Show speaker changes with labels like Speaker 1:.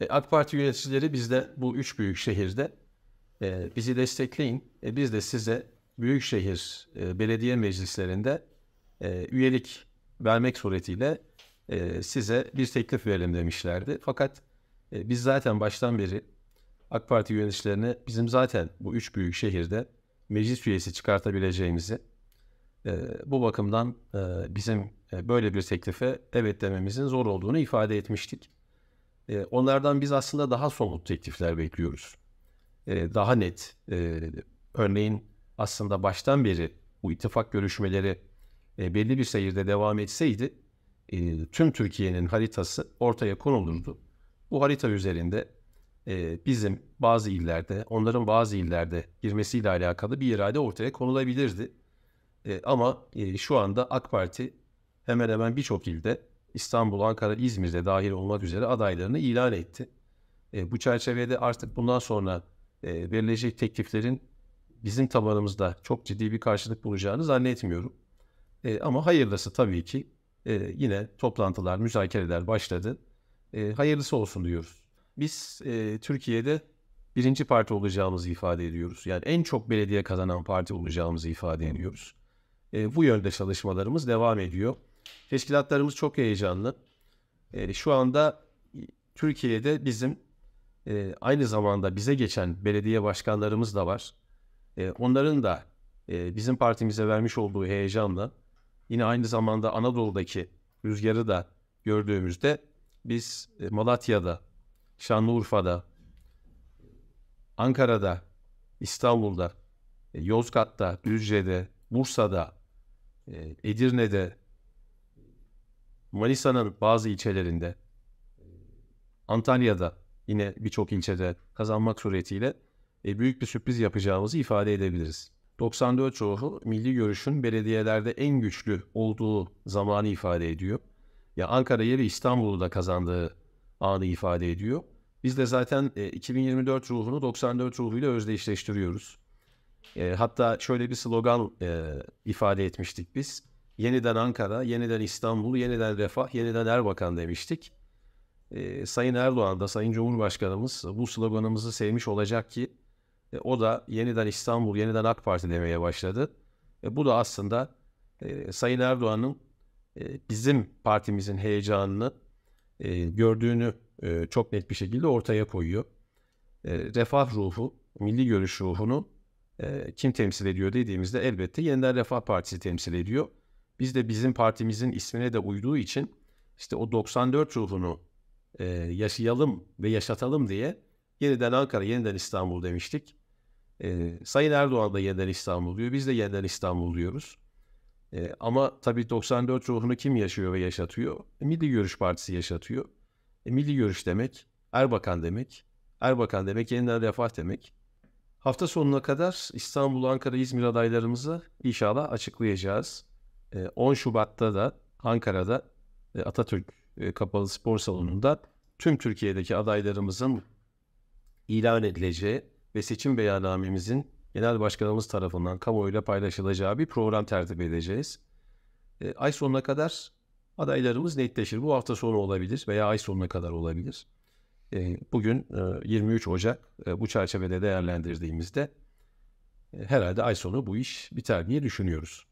Speaker 1: E, AK Parti yöneticileri bizde bu üç büyük şehirde e, bizi destekleyin. E, biz de size büyükşehir e, belediye meclislerinde e, üyelik vermek suretiyle e, size bir teklif verelim demişlerdi. Fakat e, biz zaten baştan beri AK Parti yöneticilerine bizim zaten bu üç büyük şehirde meclis üyesi çıkartabileceğimizi e, bu bakımdan e, bizim e, böyle bir teklife evet dememizin zor olduğunu ifade etmiştik. E, onlardan biz aslında daha somut teklifler bekliyoruz. E, daha net. E, örneğin aslında baştan beri bu ittifak görüşmeleri e, belli bir seyirde devam etseydi e, tüm Türkiye'nin haritası ortaya konulurdu. Bu harita üzerinde e, bizim bazı illerde, onların bazı illerde girmesiyle alakalı bir irade ortaya konulabilirdi. E, ama e, şu anda AK Parti hemen hemen birçok ilde İstanbul, Ankara, İzmir'de dahil olmak üzere adaylarını ilan etti. E, bu çerçevede artık bundan sonra e, verilecek tekliflerin bizim tabanımızda çok ciddi bir karşılık bulacağını zannetmiyorum. E, ama hayırlısı tabii ki e, yine toplantılar, müzakereler başladı. E, hayırlısı olsun diyoruz. Biz e, Türkiye'de birinci parti olacağımızı ifade ediyoruz. Yani en çok belediye kazanan parti olacağımızı ifade ediyoruz. E, bu yönde çalışmalarımız devam ediyor. Teşkilatlarımız çok heyecanlı. E, şu anda e, Türkiye'de bizim e, aynı zamanda bize geçen belediye başkanlarımız da var. E, onların da e, bizim partimize vermiş olduğu heyecanla yine aynı zamanda Anadolu'daki rüzgarı da gördüğümüzde biz e, Malatya'da, Şanlıurfa'da, Ankara'da, İstanbul'da, e, Yozgat'ta, Düzce'de, Bursa'da, e, Edirne'de, Manisa'nın bazı ilçelerinde, Antalya'da yine birçok ilçede kazanmak suretiyle e, büyük bir sürpriz yapacağımızı ifade edebiliriz. 94 çoğu milli görüşün belediyelerde en güçlü olduğu zamanı ifade ediyor. Ya Ankara yeri İstanbul'u da kazandığı anı ifade ediyor. Biz de zaten e, 2024 ruhunu 94 ruhuyla özdeşleştiriyoruz. E, hatta şöyle bir slogan e, ifade etmiştik biz. Yeniden Ankara, yeniden İstanbul, yeniden Refah, yeniden Erbakan demiştik. E, Sayın Erdoğan da, Sayın Cumhurbaşkanımız bu sloganımızı sevmiş olacak ki e, o da yeniden İstanbul, yeniden AK Parti demeye başladı. E, bu da aslında e, Sayın Erdoğan'ın e, bizim partimizin heyecanını e, gördüğünü e, çok net bir şekilde ortaya koyuyor. E, refah ruhu, milli görüş ruhunu e, kim temsil ediyor dediğimizde elbette Yeniden Refah Partisi temsil ediyor. Biz de bizim partimizin ismine de uyduğu için işte o 94 ruhunu e, yaşayalım ve yaşatalım diye yeniden Ankara, yeniden İstanbul demiştik. E, Sayın Erdoğan da yeniden İstanbul diyor, biz de yeniden İstanbul diyoruz. E, ama tabii 94 ruhunu kim yaşıyor ve yaşatıyor? E, Milli Görüş Partisi yaşatıyor. E, Milli Görüş demek Erbakan demek. Erbakan demek yeniden refah demek. Hafta sonuna kadar İstanbul, Ankara, İzmir adaylarımızı inşallah açıklayacağız. 10 ee, Şubat'ta da Ankara'da e, Atatürk e, Kapalı Spor Salonu'nda tüm Türkiye'deki adaylarımızın ilan edileceği ve seçim beyannamemizin genel başkanımız tarafından kamuoyuyla paylaşılacağı bir program tertip edeceğiz. E, ay sonuna kadar adaylarımız netleşir. Bu hafta sonu olabilir veya ay sonuna kadar olabilir. Bugün 23 Ocak bu çerçevede değerlendirdiğimizde herhalde ay sonu bu iş biter diye düşünüyoruz.